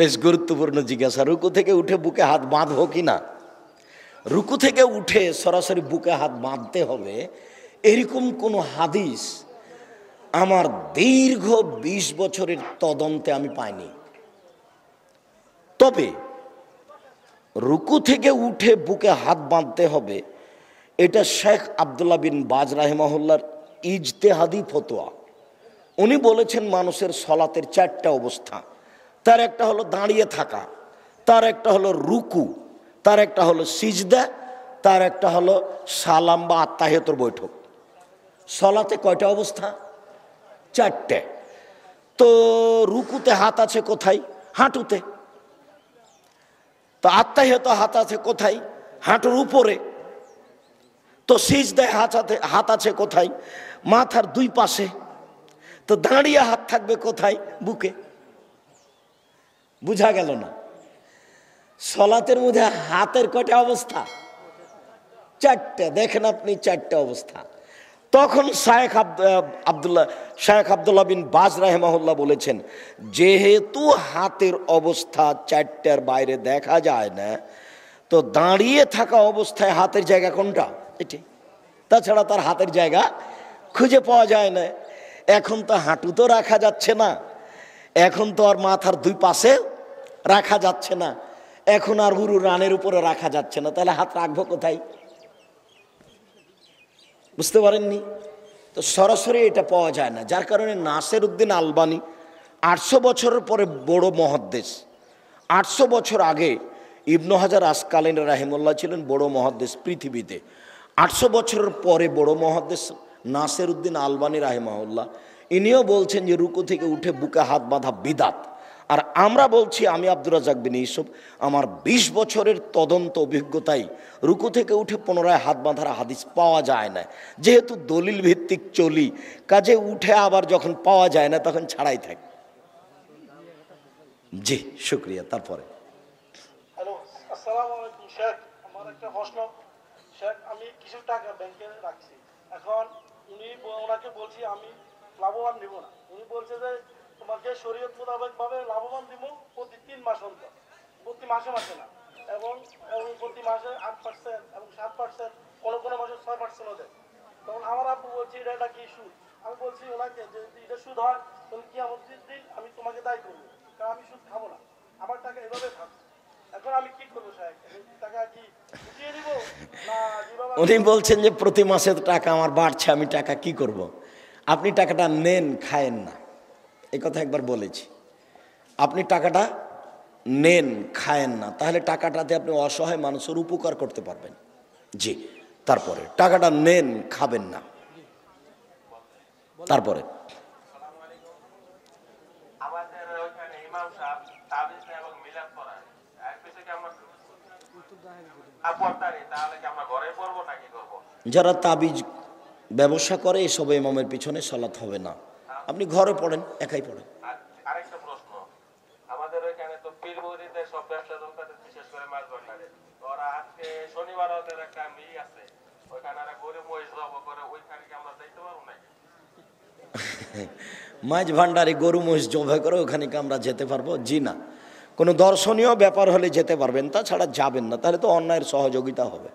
বেশ গুরুত্বপূর্ণ জিজ্ঞাসা রুকু থেকে উঠে বুকে হাত বাঁধবো কি না রুকু থেকে উঠে সরাসরি বুকে হাত বাঁধতে হবে এরকম কোন হাদিস আমার দীর্ঘ ২০ বছরের তদন্তে আমি পাইনি তবে রুকু থেকে উঠে বুকে হাত বাঁধতে হবে এটা শেখ আবদুল্লা বিন বাজ রাহেমহল্লার ইজতেহাদি ফতোয়া উনি বলেছেন মানুষের সলাতের চারটা অবস্থা তার একটা হলো দাঁড়িয়ে থাকা তার একটা হলো রুকু তার একটা হলো সিজদা তার একটা হলো সালাম বা আত্মাহেতর বৈঠক সলাতে কয়টা অবস্থা চারটে তো রুকুতে হাত আছে কোথায় হাঁটুতে তো আত্মাহেত হাত আছে কোথায় হাঁটুর উপরে তো সিজ দেয় হাত হাত আছে কোথায় মাথার দুই পাশে তো দাঁড়িয়ে হাত থাকবে কোথায় বুকে বুঝা গেল না সলাতের মধ্যে হাতের কটে অবস্থা চারটে দেখেন আপনি চারটে অবস্থা তখন শায়েখ আবদুল্লাহ শায়েখ আবদুল্লাহ বিন বাজ রাহেমাহুল্লাহ বলেছেন যেহেতু হাতের অবস্থা চারটার বাইরে দেখা যায় না তো দাঁড়িয়ে থাকা অবস্থায় হাতের জায়গা কোনটা এটি তাছাড়া তার হাতের জায়গা খুঁজে পাওয়া যায় না এখন তো হাঁটু তো রাখা যাচ্ছে না এখন তো আর মাথার দুই পাশে রাখা যাচ্ছে না এখন আর গুরু রানের উপরে রাখা যাচ্ছে না তাহলে হাত রাখবো কোথায় বুঝতে পারেননি তো সরাসরি এটা পাওয়া যায় না যার কারণে নাসের উদ্দিন আলবানি আটশো বছরের পরে বড় মহাদ্দেশ আটশো বছর আগে ইবনু হাজার আসকালীন রাহিমুল্লাহ ছিলেন বড় মহাদ্দেশ পৃথিবীতে আটশো বছরের পরে বড় মহাদ্দেশ নাসের উদ্দিন আলবানি রাহেমাউল্লাহ ইনিও বলছেন যে রুকু থেকে উঠে বুকে হাত বাঁধা বিদাত আর আমরা বলছি আমি আব্দুর রাজাক বিন ইসব আমার ২০ বছরের তদন্ত অভিজ্ঞতাই রুকু থেকে উঠে পুনরায় হাত বাঁধার হাদিস পাওয়া যায় না যেহেতু দলিল ভিত্তিক চলি কাজে উঠে আবার যখন পাওয়া যায় না তখন ছাড়াই থাকে জি শুক্রিয়া তারপরে আমি কিছু টাকা ব্যাংকে রাখছি এখন উনি ওনাকে বলছি আমি লাভবান দিব না উনি বলছে যে তোমাকে শরীয়ত মোতাবেক ভাবে লাভবান দিব প্রতি তিন মাস অন্তর প্রতি মাসে মাসে না এবং এবং প্রতি মাসে আট পার্সেন্ট এবং সাত পার্সেন্ট কোনো কোনো মাসে ছয় পার্সেন্টও দেয় তখন আমার আব্বু বলছে এটা একটা কি সুদ আমি বলছি ওনাকে যে এটা সুদ হয় তাহলে কি আমার দিন আমি তোমাকে দায়ী করবো কারণ আমি সুদ খাবো না আমার টাকা এভাবে থাকবে উনি বলছেন যে প্রতি মাসে টাকা আমার বাড়ছে আমি টাকা কি করব। আপনি টাকাটা নেন খায়েন না এই কথা একবার বলেছি আপনি টাকাটা নেন খায়েন না তাহলে টাকাটাতে আপনি অসহায় মানুষের উপকার করতে পারবেন জি তারপরে টাকাটা নেন খাবেন না তারপরে যারা তাবিজ ব্যবসা করে এসব ইমামের পিছনে সালাত হবে না আপনি ঘরে পড়েন একাই পড়েন মাছ ভান্ডারে গরু মহিষ জবাই করে ওখানে কি আমরা যেতে পারবো জি না কোনো দর্শনীয় ব্যাপার হলে যেতে পারবেন তাছাড়া যাবেন না তাহলে তো অন্যায়ের সহযোগিতা হবে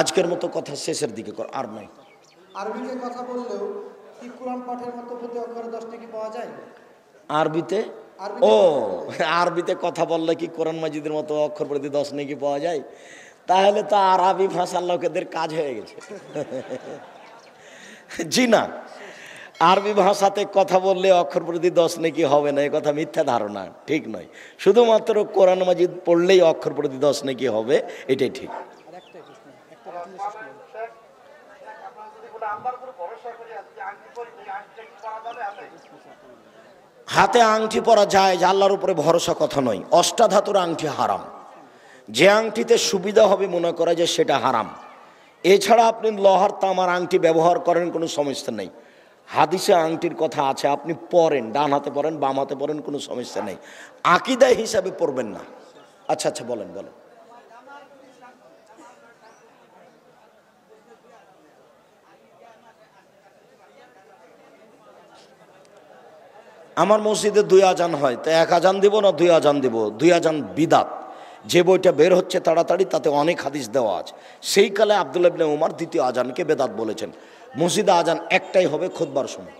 আজকের মতো কথা শেষের দিকে কর আর নয় আরবিতে কথা বললেও কি কোরআন পাঠের মতো প্রতি অক্ষরে 10 টাকা পাওয়া যায় আরবিতে ও আরবিতে কথা বললে কি কোরআন মাজিদের মতো অক্ষর প্রতি দশ নাকি পাওয়া যায় তাহলে তো আরবি ভাষার লোকেদের কাজ হয়ে গেছে জি না আরবি ভাষাতে কথা বললে অক্ষর প্রতি দশ নাকি হবে না এ কথা মিথ্যা ধারণা ঠিক নয় শুধুমাত্র কোরআন মাজিদ পড়লেই অক্ষর প্রতি দশ নাকি হবে এটাই ঠিক হাতে আংটি পরা যায় যে আল্লাহর উপরে ভরসা কথা নয় অষ্টাধাতুর আংটি হারাম যে আংটিতে সুবিধা হবে মনে করা যে সেটা হারাম এছাড়া আপনি লোহার তামার আংটি ব্যবহার করেন কোনো সমস্যা নেই হাদিসে আংটির কথা আছে আপনি পরেন ডান হাতে পরেন বাম হাতে পরেন কোনো সমস্যা নেই আঁকিদায় হিসাবে পড়বেন না আচ্ছা আচ্ছা বলেন বলেন আমার মসজিদে দুই আজান হয় তো এক আজান দিব না দুই আজান দিব দুই আজান বিদাত যে বইটা বের হচ্ছে তাড়াতাড়ি তাতে অনেক হাদিস দেওয়া আছে সেই কালে আবদুল্লাহ ইবনে উমার দ্বিতীয় আজানকে বেদাত বলেছেন মসজিদে আজান একটাই হবে খোদবার সময়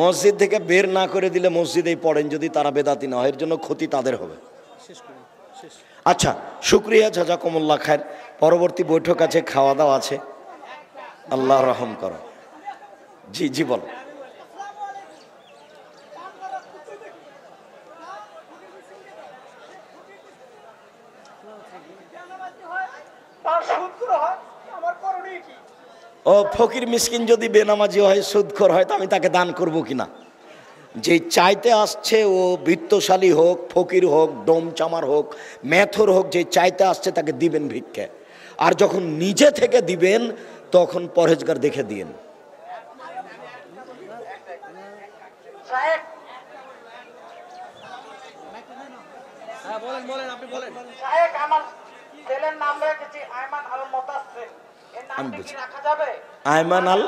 মসজিদ থেকে বের না করে দিলে মসজিদেই পড়েন যদি তারা বেদাতি না হয় এর জন্য ক্ষতি তাদের হবে আচ্ছা শুক্রিয়া ঝাজা কমল্লা খায়ের পরবর্তী বৈঠক আছে খাওয়া দাওয়া আছে আল্লাহ রহম করো জি জি বলো ও ফকির মিসকিন যদি বেনামাজি হয় সুদখর হয় তো আমি তাকে দান করব কিনা যে চাইতে আসছে ও বৃত্তশালী হোক ফকির হোক ডোম চামার হোক মেথর হোক যে চাইতে আসছে তাকে দিবেন ভিক্ষে আর যখন নিজে থেকে দিবেন তখন পরহেজগার দেখে দিন হ্যাঁ, আয়মান আল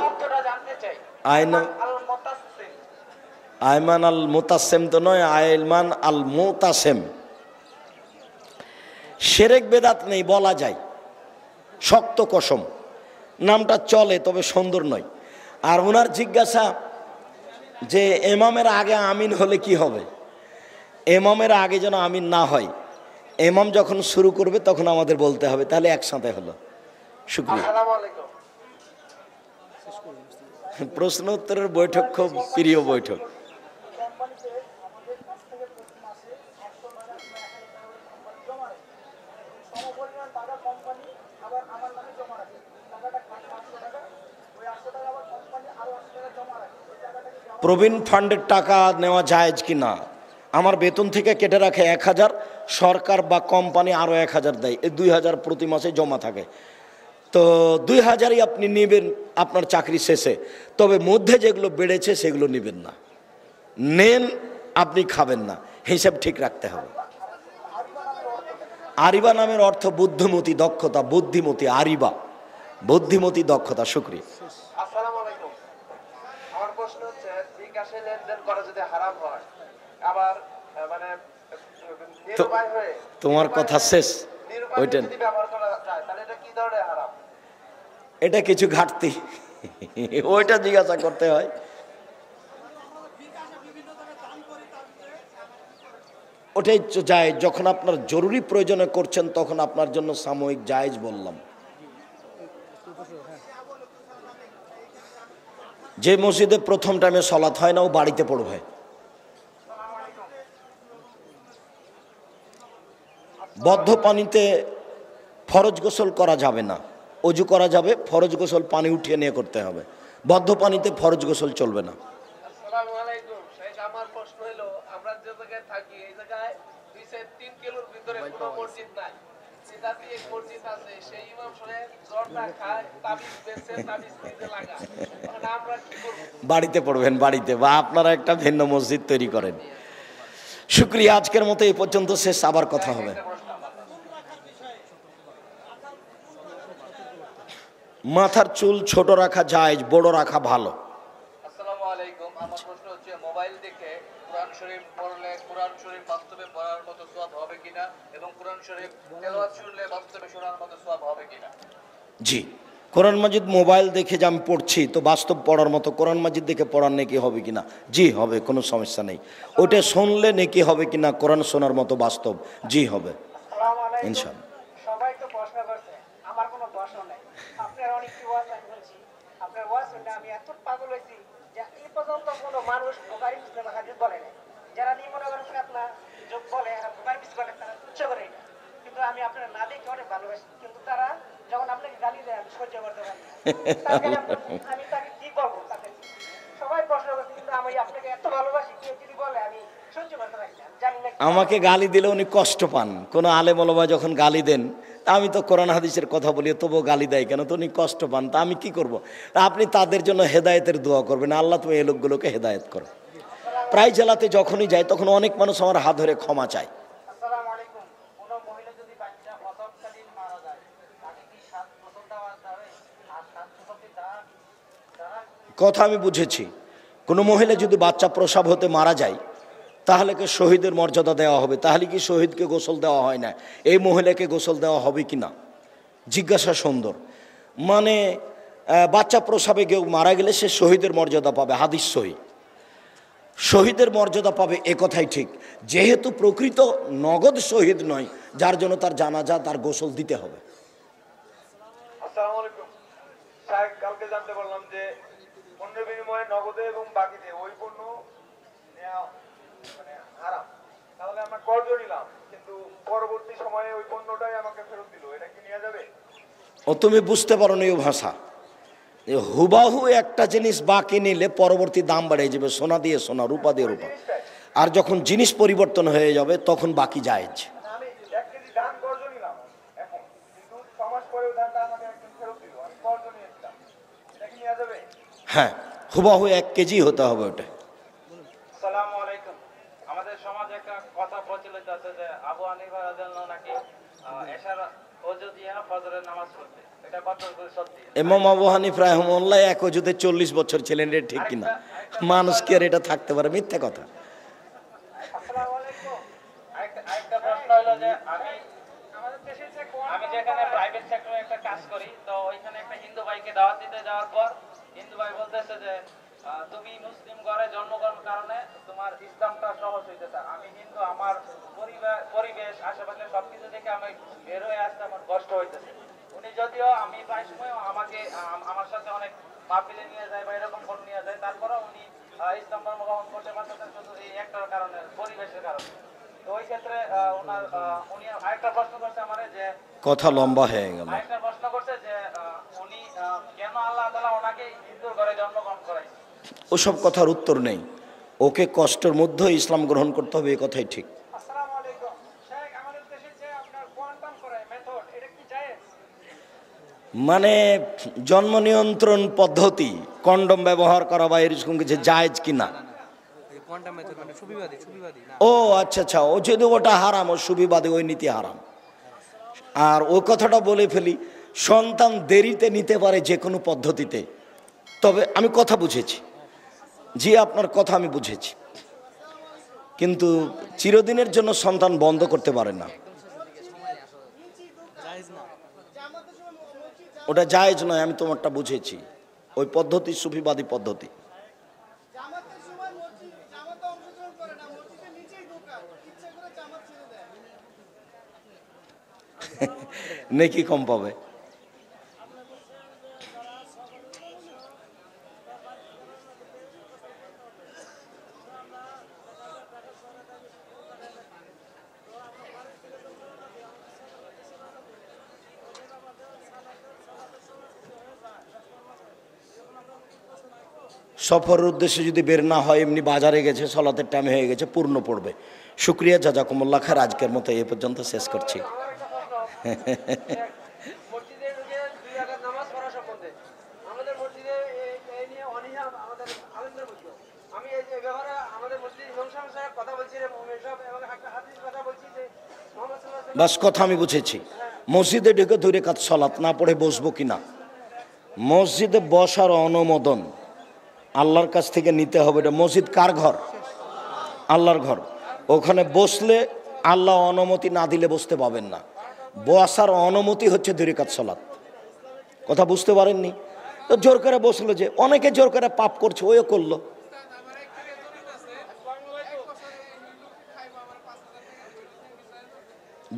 আয়মান আল মোতাসেম তো নয় আয়মান আল মোতাসেম সেরেক বেদাত নেই বলা যায় শক্ত কসম নামটা চলে তবে সুন্দর নয় আর ওনার জিজ্ঞাসা যে এমামের আগে আমিন হলে কি হবে এমামের আগে যেন আমিন না হয় এমাম যখন শুরু করবে তখন আমাদের বলতে হবে তাহলে একসাথে হলো শুক্রিয়া প্রশ্ন উত্তরের বৈঠক খুব প্রিয় বৈঠক আমার নামে জমা প্রবীণ ফান্ডের টাকা নেওয়া যায় কি না আমার বেতন থেকে কেটে রাখে এক হাজার সরকার বা কোম্পানি আরও এক হাজার দেয় এই দুই হাজার প্রতি মাসে জমা থাকে তো দুই হাজারই আপনি নেবেন আপনার চাকরি শেষে তবে মধ্যে যেগুলো বেড়েছে সেগুলো নেবেন না নেন আপনি খাবেন না হিসেব ঠিক রাখতে হবে আরিবা নামের অর্থ বুদ্ধিমতী দক্ষতা বুদ্ধিমতী আরিবা বুদ্ধিমতী দক্ষতা সুক্রিয়া মানে, তোমার কথা শেষ ওইটা এটা কিছু ঘাটতি ওইটা জিজ্ঞাসা করতে হয় ওটাই যায় যখন আপনার জরুরি প্রয়োজনে করছেন তখন আপনার জন্য সাময়িক জায়েজ বললাম যে মসজিদে প্রথম টাইমে সলাৎ হয় না ও বাড়িতে পড়বে বদ্ধ পানিতে ফরজ গোসল করা যাবে না অজু করা যাবে ফরজ গোসল পানি উঠিয়ে নিয়ে করতে হবে বদ্ধ পানিতে ফরজ গোসল চলবে না আমার প্রশ্ন হলো আমরা যে জায়গায় থাকি এই জায়গায় দুই তিন কিলোর ভিতরে কোনো মসজিদ নাই বাড়িতে পড়বেন বাড়িতে বা আপনারা একটা ভিন্ন মসজিদ তৈরি করেন শুক্রিয়া আজকের মতো এই পর্যন্ত শেষ আবার কথা হবে মাথার চুল ছোট রাখা যায় বড় রাখা ভালো জি কোরআন মাজিদ মোবাইল দেখে যে আমি পড়ছি তো বাস্তব পড়ার মতো কোরআন মাজিদ দেখে পড়ার নেকি হবে কি না জি হবে কোনো সমস্যা নেই ওটা শুনলে নেকি হবে কি না কোরআন শোনার মতো বাস্তব জি হবে ইনশাল্লাহ কিন্তু আমি আপনার না দেখে অনেক ভালোবাসি কিন্তু তারা যখন আপনাকে গালি দেয় আমি সহ্য করতে পারি আমি তাকে কি বলবো সবাই প্রশ্ন করছে কিন্তু আমি আপনাকে এত ভালোবাসি কেউ যদি বলে আমি সহ্য করতে পারি আমাকে গালি দিলে উনি কষ্ট পান কোনো আলে বলবা যখন গালি দেন তা আমি তো কোরআন হাদিসের কথা বলি তবুও গালি দেয় কেন তো উনি কষ্ট পান তা আমি কি করব। আপনি তাদের জন্য হেদায়তের দোয়া করবেন আল্লাহ তুমি এই লোকগুলোকে হেদায়ত করো প্রায় জেলাতে যখনই যায় তখন অনেক মানুষ আমার হাত ধরে ক্ষমা চায় কথা আমি বুঝেছি কোনো মহিলা যদি বাচ্চা প্রসাব হতে মারা যায় তাহলে কি শহীদের মর্যাদা দেওয়া হবে তাহলে কি শহীদকে গোসল দেওয়া হয় না এই মহিলাকে গোসল দেওয়া হবে কি না জিজ্ঞাসা সুন্দর মানে বাচ্চা প্রসাবে কেউ মারা গেলে সে শহীদের মর্যাদা পাবে হাদিস সহি শহীদের মর্যাদা পাবে এ কথাই ঠিক যেহেতু প্রকৃত নগদ শহীদ নয় যার জন্য তার যা তার গোসল দিতে হবে কালকে জানতে এবং বাকিতে ওই পণ্য মানে তাহলে আমরা কর্জ নিলাম কিন্তু পরবর্তী সময়ে ওই পণ্যটাই আমাকে ফেরত দিল এটা কি নেওয়া যাবে ও তুমি বুঝতে পারো না ভাষা হুবাহু একটা জিনিস বাকি নিলে পরবর্তী দাম বাড়িয়ে যাবে সোনা দিয়ে সোনা রূপা দিয়ে রূপা আর যখন জিনিস পরিবর্তন হয়ে যাবে তখন বাকি যায় হ্যাঁ হুবাহু এক কেজি হতে হবে ওটা আমাদের সমাজে একটা কথা প্রচলিত আছে যে নাকি চল্লিশ বছর ঠিক মানুষ কি আর এটা থাকতে পারে কথা আমি যেখানে প্রাইভেট সেক্টরে একটা কাজ করি তো ওইখানে একটা হিন্দু ভাইকে দাওয়াত দিতে যাওয়ার পর হিন্দু ভাই বলতেছে যে তুমি মুসলিম ঘরে জন্মগ্রহণ কারণে তোমার ইসলামটা সহজ হইতে আমি কিন্তু আমার পরিবেশ আশেপাশে সবকিছু দেখে আমি বের হয়ে আসতে আমার কষ্ট হইতেছে উনি যদিও আমি প্রায় সময় আমাকে আমার সাথে অনেক মাহফিলে নিয়ে যায় বা এরকম করে নিয়ে যায় তারপরেও উনি ইসলাম ধর্ম গ্রহণ করতে পারতেছেন শুধু এই একটার কারণে পরিবেশের কারণে কথা লম্বা হয়ে গেল আরেকটা প্রশ্ন করছে যে ওসব কথার উত্তর নেই ওকে কষ্টের মধ্যে ইসলাম গ্রহণ করতে হবে এ কথাই ঠিক মানে জন্ম নিয়ন্ত্রণ পদ্ধতি কন্ডম ব্যবহার করা বা এরকম কিছু কি কিনা ও আচ্ছা আচ্ছা ও যদি ওটা হারাম ও সুবিবাদী ওই নীতি হারাম আর ওই কথাটা বলে ফেলি সন্তান দেরিতে নিতে পারে যে কোনো পদ্ধতিতে তবে আমি কথা বুঝেছি জি আপনার কথা আমি বুঝেছি কিন্তু চিরদিনের জন্য সন্তান বন্ধ করতে পারে না ওটা জায়েজ নয় আমি তোমারটা বুঝেছি ওই পদ্ধতি সুফিবাদী পদ্ধতি নেকি কম পাবে সফরের উদ্দেশ্যে যদি বের না হয় এমনি বাজারে গেছে সলাতের টাইম হয়ে গেছে পূর্ণ পড়বে শুক্রিয়া জাজাকুমুল্লা খার আজকের মতো এ পর্যন্ত শেষ করছি বাস কথা আমি বুঝেছি মসজিদে ঢুকে ধরে কাজ সলাত না পড়ে বসবো কিনা মসজিদে বসার অনুমোদন আল্লাহর কাছ থেকে নিতে হবে এটা মসজিদ কার ঘর আল্লাহর ঘর ওখানে বসলে আল্লাহ অনুমতি না দিলে বসতে পাবেন না বসার অনুমতি হচ্ছে দুরিকাত সলাৎ কথা বুঝতে পারেননি তো জোর করে বসলো যে অনেকে জোর করে পাপ করছে ওইও করলো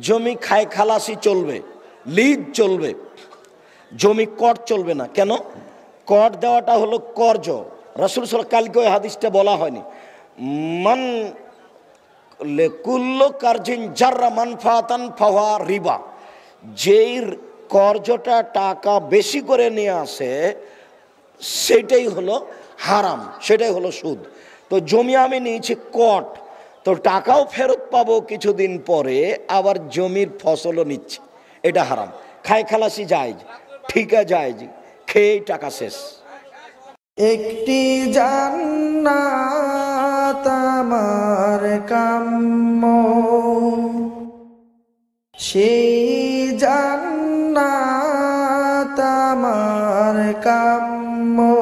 জমি খায় খালাসি চলবে লিজ চলবে জমি কর চলবে না কেন কর দেওয়াটা হলো কর্জ রসুল সাল কালকে ওই হাদিসটা বলা হয়নি মান কুল্ল কার্যিন যাররা মানফাতান ফাওয়া রিবা যেই কর্জটা টাকা বেশি করে নিয়ে আসে সেটাই হলো হারাম সেটাই হলো সুদ তো জমি আমি নিয়েছি কট তো টাকাও ফেরত পাবো কিছুদিন পরে আবার জমির ফসলও নিচ্ছে এটা হারাম খায় খালাসি যায় ঠিকা যায় খেয়েই টাকা শেষ একটি জান্নাত আমার কাম্য সেই জান্নাত আমার কাম্য